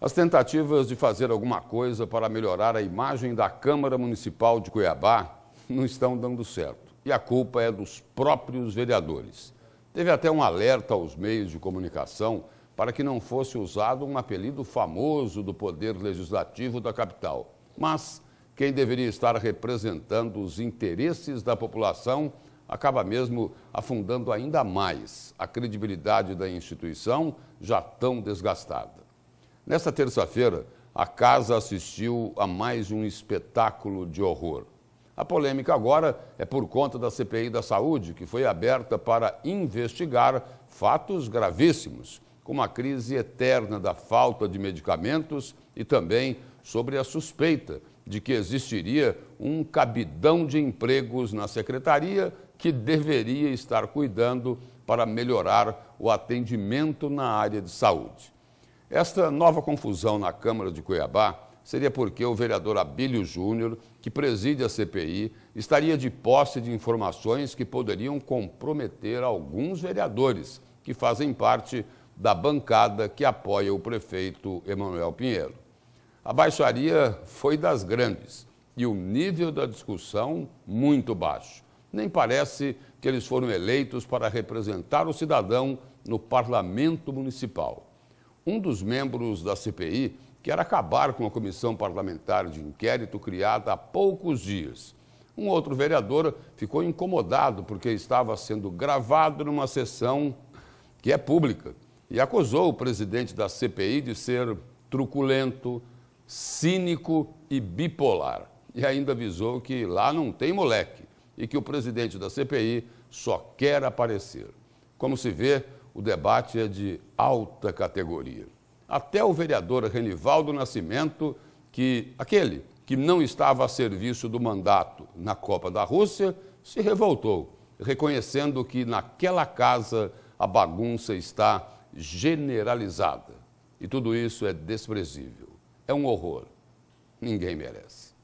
As tentativas de fazer alguma coisa para melhorar a imagem da Câmara Municipal de Cuiabá não estão dando certo. E a culpa é dos próprios vereadores. Teve até um alerta aos meios de comunicação para que não fosse usado um apelido famoso do Poder Legislativo da capital. Mas quem deveria estar representando os interesses da população acaba mesmo afundando ainda mais a credibilidade da instituição já tão desgastada. Nesta terça-feira, a casa assistiu a mais um espetáculo de horror. A polêmica agora é por conta da CPI da Saúde, que foi aberta para investigar fatos gravíssimos, como a crise eterna da falta de medicamentos e também sobre a suspeita de que existiria um cabidão de empregos na secretaria que deveria estar cuidando para melhorar o atendimento na área de saúde. Esta nova confusão na Câmara de Cuiabá seria porque o vereador Abílio Júnior, que preside a CPI, estaria de posse de informações que poderiam comprometer alguns vereadores que fazem parte da bancada que apoia o prefeito Emanuel Pinheiro. A baixaria foi das grandes e o nível da discussão muito baixo. Nem parece que eles foram eleitos para representar o cidadão no parlamento municipal um dos membros da CPI quer acabar com a comissão parlamentar de inquérito criada há poucos dias. Um outro vereador ficou incomodado porque estava sendo gravado numa sessão que é pública e acusou o presidente da CPI de ser truculento, cínico e bipolar. E ainda avisou que lá não tem moleque e que o presidente da CPI só quer aparecer. Como se vê, o debate é de alta categoria. Até o vereador Renivaldo Nascimento, que aquele que não estava a serviço do mandato na Copa da Rússia, se revoltou, reconhecendo que naquela casa a bagunça está generalizada. E tudo isso é desprezível. É um horror. Ninguém merece.